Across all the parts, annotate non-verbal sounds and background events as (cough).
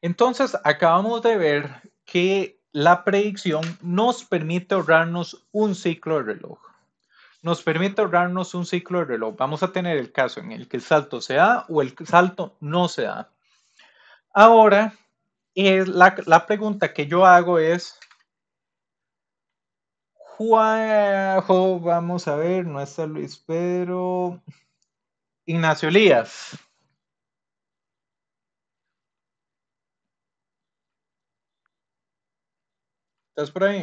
Entonces, acabamos de ver que la predicción nos permite ahorrarnos un ciclo de reloj. Nos permite ahorrarnos un ciclo de reloj. Vamos a tener el caso en el que el salto se da o el salto no se da. Ahora, la, pregunta que yo hago es, vamos a ver, no está Luis Pedro, Ignacio Lías... ¿Estás por ahí?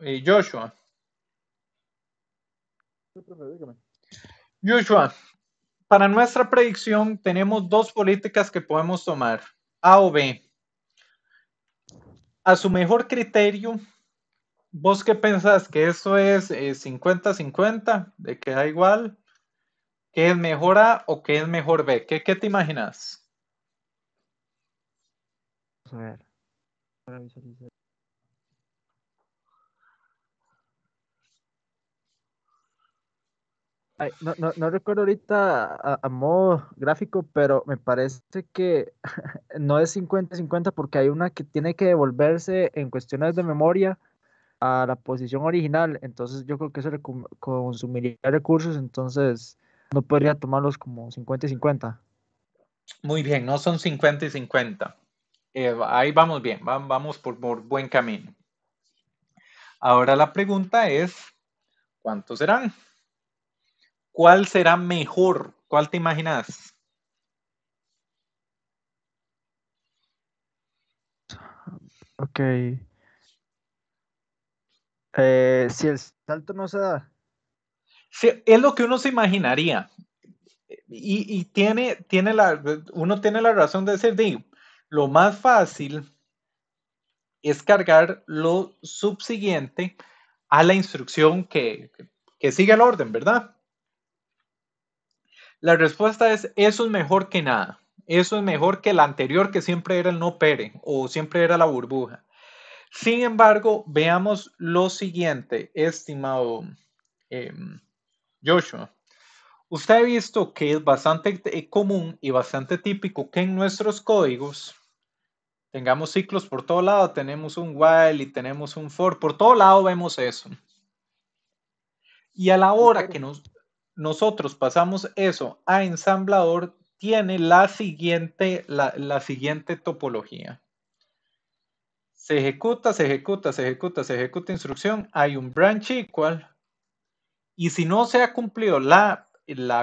Eh, Joshua. Joshua. para nuestra predicción tenemos dos políticas que podemos tomar, A o B. A su mejor criterio, ¿vos qué pensás? ¿Que eso es 50-50? Eh, ¿De que da igual? ¿Qué es mejor A o qué es mejor B? ¿Qué, te imaginas? A ver. no, recuerdo ahorita a, modo gráfico, pero me parece que (laughs) no es 50-50 porque hay una que tiene que devolverse en cuestiones de memoria a la posición original. Entonces yo creo que eso consumiría recursos. Entonces no podría tomarlos como 50 y 50. Muy bien, no son 50 y 50. Eh, ahí vamos bien, vamos por, buen camino. Ahora la pregunta es, ¿cuántos serán? ¿Cuál será mejor? ¿Cuál te imaginas? Ok. Eh, si el salto no se da, es lo que uno se imaginaría. Y, tiene, tiene uno tiene la razón de decir, digo, lo más fácil es cargar lo subsiguiente a la instrucción que, que sigue el orden, ¿verdad? La respuesta es, eso es mejor que nada. Eso es mejor que la anterior que siempre era el no pere o siempre era la burbuja. Sin embargo, veamos lo siguiente, estimado. Em, Joshua, usted ha visto que es bastante eh, común y bastante típico que en nuestros códigos tengamos ciclos por todo lado, tenemos un while y tenemos un for, por todo lado vemos eso. Y a la hora que nosotros pasamos eso a ensamblador, tiene la siguiente, la, la siguiente topología. Se ejecuta, se ejecuta, se ejecuta, se ejecuta instrucción, hay un branch equal, y si no se ha cumplido la,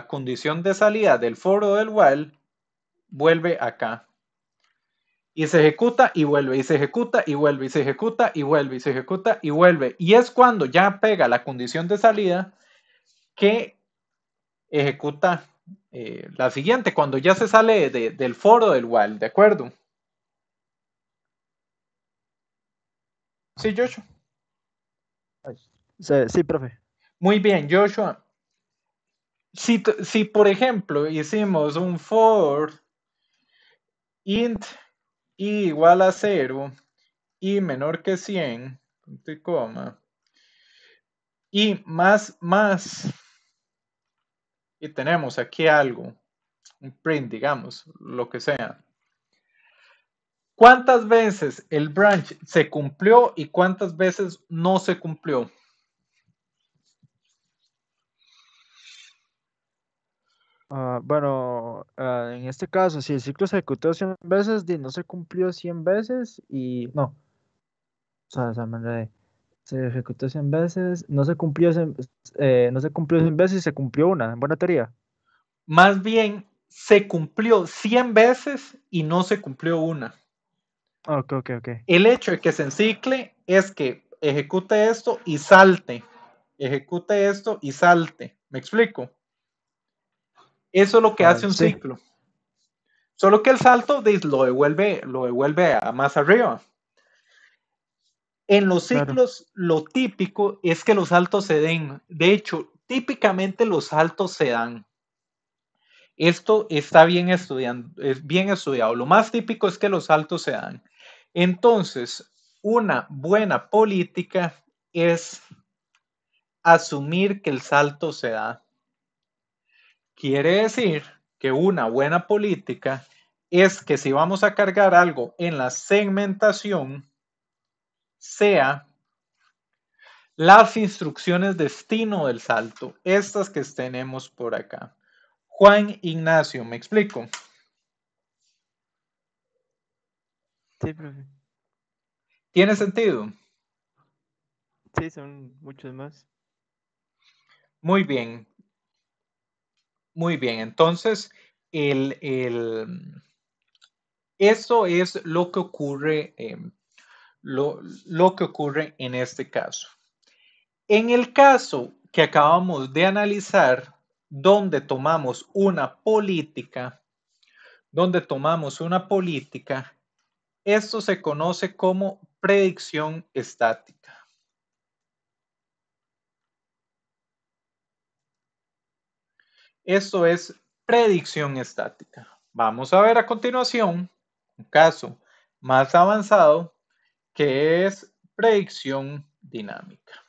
condición de salida del foro del while, vuelve acá. Y se ejecuta y vuelve, y se ejecuta y vuelve, y se ejecuta y vuelve, y se ejecuta y vuelve. Y es cuando ya pega la condición de salida que ejecuta eh, la siguiente, cuando ya se sale del foro del while, ¿de acuerdo? Sí, Joshua. sí, profe. Muy bien, Joshua. Si, por ejemplo hicimos un for int i igual a 0 y menor que 100, y más, más, y tenemos aquí algo, un print, digamos, lo que sea. ¿Cuántas veces el branch se cumplió y cuántas veces no se cumplió? Ah, bueno, ah, en este caso, si el ciclo se ejecutó 100 veces, no se cumplió 100 veces y no. O sea, esa manera de, se ejecutó 100 veces, no se cumplió 100, eh, no se cumplió 100 veces y se cumplió una. Buena teoría. Más bien, se cumplió 100 veces y no se cumplió una. Ok, ok, ok. El hecho de que se encicle es que ejecute esto y salte. Ejecute esto y salte. ¿Me explico? Eso es lo que ah, hace un ciclo. Solo que el salto lo devuelve, lo devuelve a más arriba. En los ciclos, lo típico es que los saltos se den. De hecho, típicamente los saltos se dan. Esto está bien, estudiando, bien estudiado. Lo más típico es que los saltos se dan. Entonces, una buena política es asumir que el salto se da. Quiere decir que una buena política es que si vamos a cargar algo en la segmentación, sea las instrucciones destino del salto, estas que tenemos por acá. Juan Ignacio, ¿me explico? Sí, profe. ¿Tiene sentido? Sí, son muchos más. Muy bien. Muy bien, entonces, el, eso es lo que ocurre. Eh, lo, que ocurre en este caso. En el caso que acabamos de analizar, donde tomamos una política, donde tomamos una política, esto se conoce como predicción estática. Esto es predicción estática. Vamos a ver a continuación un caso más avanzado que es predicción dinámica.